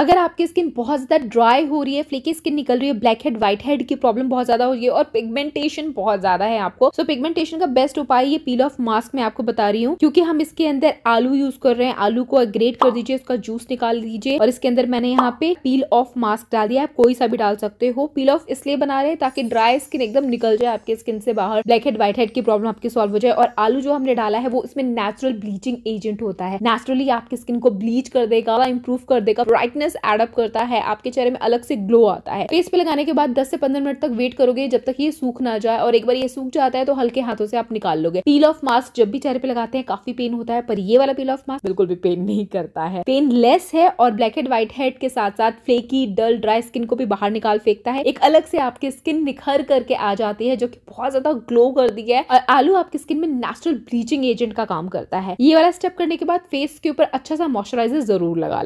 अगर आपकी स्किन बहुत ज़्यादा ड्राई हो रही है फ्लेकी स्किन निकल रही है ब्लैक हेड व्हाइट हेड की प्रॉब्लम बहुत ज़्यादा हो रही है और पिगमेंटेशन बहुत ज़्यादा है आपको सो so, पिगमेंटेशन का बेस्ट उपाय ये पील ऑफ मास्क मैं आपको बता रही हूँ क्योंकि हम इसके अंदर आलू यूज कर रहे हैं आलू को ग्रेट कर दीजिए उसका जूस निकाल दीजिए और इसके अंदर मैंने यहाँ पे पील ऑफ मास्क डाल दिया आप कोई सा भी डाल सकते हो पील ऑफ इसलिए बना रहे हैं ताकि ड्राई स्किन एकदम निकल जाए आपके स्किन से बाहर ब्लैक हेड व्हाइट हेड की प्रॉब्लम आपकी सॉल्व हो जाए और आलू जो हमने डाला है वो इसमें नेचुरल ब्लीचिंग एजेंट होता है नेचुरली आपकी स्किन को ब्लीच कर देगा इम्प्रूव कर देगा ब्राइटनेस ब्राइटनेस एडअप करता है आपके चेहरे में अलग से ग्लो आता है फेस पे लगाने के बाद दस से पंद्रह मिनट तक वेट करोगे जब तक ये सूख ना जाए और एक बार ये सूख जाता है तो हल्के हाथों से आप निकाल लोगे पील ऑफ मास्क जब भी चेहरे पे लगाते हैं काफी पेन होता है पर ये वाला पील ऑफ मास्क बिल्कुल भी पेन नहीं करता है पेन लेस है और ब्लैक एंड व्हाइट हेड के साथ साथ फ्लेकी डल ड्राई स्किन को भी बाहर निकाल फेंकता है एक अलग से आपकी स्किन निखर करके आ जाती है जो की बहुत ज्यादा ग्लो कर दी है और आलू आपकी स्किन में नेचुरल ब्लीचिंग एजेंट का काम करता है ये वाला स्टेप करने के बाद फेस के ऊपर अच्छा सा मॉइस्चराइजर जरूर लगा ले